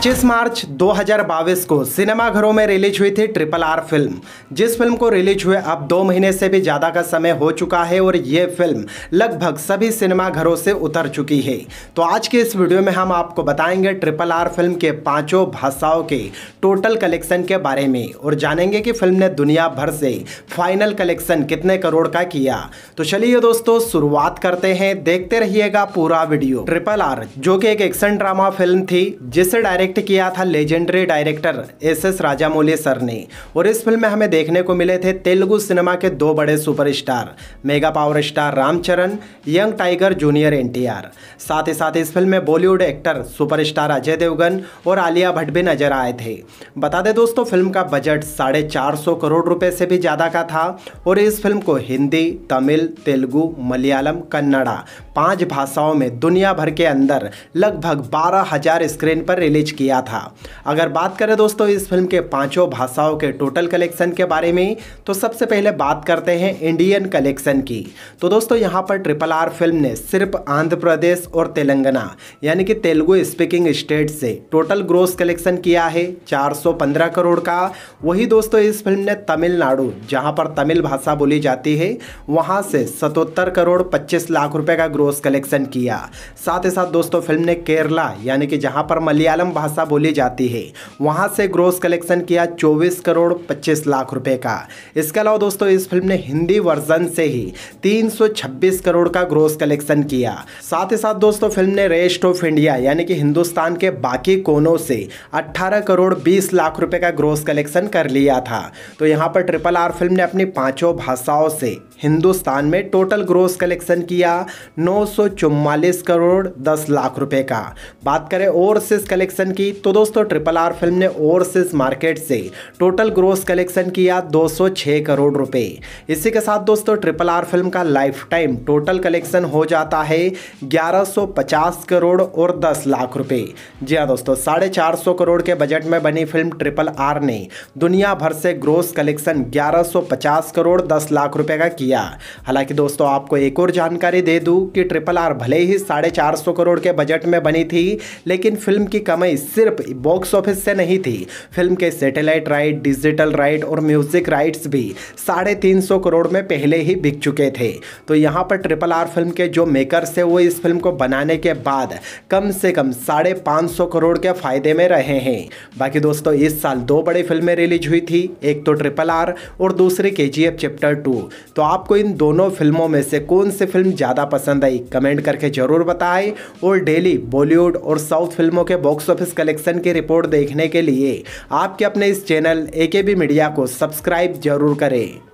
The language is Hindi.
25 मार्च 2022 को सिनेमाघरों में रिलीज हुई थी ट्रिपल आर फिल्म जिस फिल्म को रिलीज हुए अब दो महीने से भी ज़्यादा का समय हो चुका है और ये फिल्म लगभग सभी सिनेमाघरों से उतर चुकी है तो आज के इस वीडियो में हम आपको बताएंगे ट्रिपल आर फिल्म के पांचों भाषाओं के टोटल कलेक्शन के बारे में और जानेंगे कि फिल्म ने दुनिया भर से फाइनल कलेक्शन कितने करोड़ का किया तो चलिए दोस्तों शुरुआत करते हैं देखते रहिएगा पूरा वीडियो ट्रिपल आर जो कि एक एक्शन ड्रामा फिल्म थी जिसे डायरेक्ट डायरेक्ट किया था legendary director S S Rajamouli sir ने और इस फिल्म में हमें देखने को मिले थे तेलुगु सिनेमा के दो बड़े superstar mega power star Ramcharan young tiger junior N साथ ही साथ इस फिल्म में Bollywood actor superstar Ajay Devgan और आलिया भट्ट भी नजर आए थे बता दें दोस्तों फिल्म का बजट साढ़े चार सौ करोड़ रुपए से भी ज़्यादा का था और इस फिल्म को हिंदी तमिल तेलुगु मलयालम कन्नड़ा पांच भाषाओं में दुनिया भर के अंदर लगभग बारह हज़ार स्क्रीन पर रिलीज रिलीज किया था अगर बात करें दोस्तों इस फिल्म के पांचों भाषाओं के टोटल कलेक्शन के बारे में तो सबसे पहले बात करते हैं इंडियन कलेक्शन की तो दोस्तों यहाँ पर ट्रिपल आर फिल्म ने सिर्फ आंध्र प्रदेश और तेलंगाना यानी कि तेलुगु स्पीकिंग स्टेट से टोटल ग्रोस कलेक्शन किया है चार करोड़ का वही दोस्तों इस फिल्म ने तमिलनाडु जहाँ पर तमिल भाषा बोली जाती है वहाँ से सतहत्तर करोड़ पच्चीस लाख रुपए का ग्रोस कलेक्शन किया साथ ही साथ दोस्तों फिल्म ने केरला यानी कि जहाँ पर मलयालम भाषा बोली जाती है वहाँ से ग्रोस कलेक्शन किया 24 करोड़ 25 लाख रुपए का इसके अलावा दोस्तों इस फिल्म ने हिंदी वर्जन से ही 326 करोड़ का ग्रोस कलेक्शन किया साथ ही साथ दोस्तों फिल्म ने रेस्ट ऑफ इंडिया यानी कि हिंदुस्तान के बाकी कोनों से 18 करोड़ 20 लाख रुपए का ग्रोस कलेक्शन कर लिया था तो यहाँ पर ट्रिपल आर फिल्म ने अपनी पांचों भाषाओं से हिंदुस्तान में टोटल ग्रोस कलेक्शन किया नौ करोड़ दस लाख रुपये का बात करें ओवरसीज कलेक्शन कलेक्शन की तो दोस्तों ट्रिपल आर फिल्म ने ओवरसीज मार्केट से टोटल ग्रोस कलेक्शन किया 206 करोड़ रुपए इसी के साथ दोस्तों ट्रिपल आर फिल्म का लाइफ टाइम टोटल कलेक्शन हो जाता है 1150 करोड़ और 10 लाख रुपए जी हाँ दोस्तों साढ़े चार करोड़ के बजट में बनी फिल्म ट्रिपल आर ने दुनिया भर से ग्रोस कलेक्शन ग्यारह करोड़ दस लाख रुपए का किया हालांकि दोस्तों आपको एक और जानकारी दे दूँ कि ट्रिपल आर भले ही साढ़े चार सौ करोड़ के बजट में बनी थी लेकिन फिल्म की कमाई कमाई सिर्फ बॉक्स ऑफिस से नहीं थी फिल्म के सैटेलाइट राइट डिजिटल राइट और म्यूजिक राइट्स भी साढ़े तीन सौ करोड़ में पहले ही बिक चुके थे तो यहाँ पर ट्रिपल आर फिल्म के जो मेकर्स थे वो इस फिल्म को बनाने के बाद कम से कम साढ़े पाँच सौ करोड़ के फायदे में रहे हैं बाकी दोस्तों इस साल दो बड़ी फिल्में रिलीज हुई थी एक तो ट्रिपल आर और दूसरी के चैप्टर टू तो आपको इन दोनों फिल्मों में से कौन सी फिल्म ज़्यादा पसंद आई कमेंट करके ज़रूर बताएं और डेली बॉलीवुड और साउथ फिल्मों के बॉक्स ऑफिस ऑफिस कलेक्शन की रिपोर्ट देखने के लिए आपके अपने इस चैनल ए मीडिया को सब्सक्राइब जरूर करें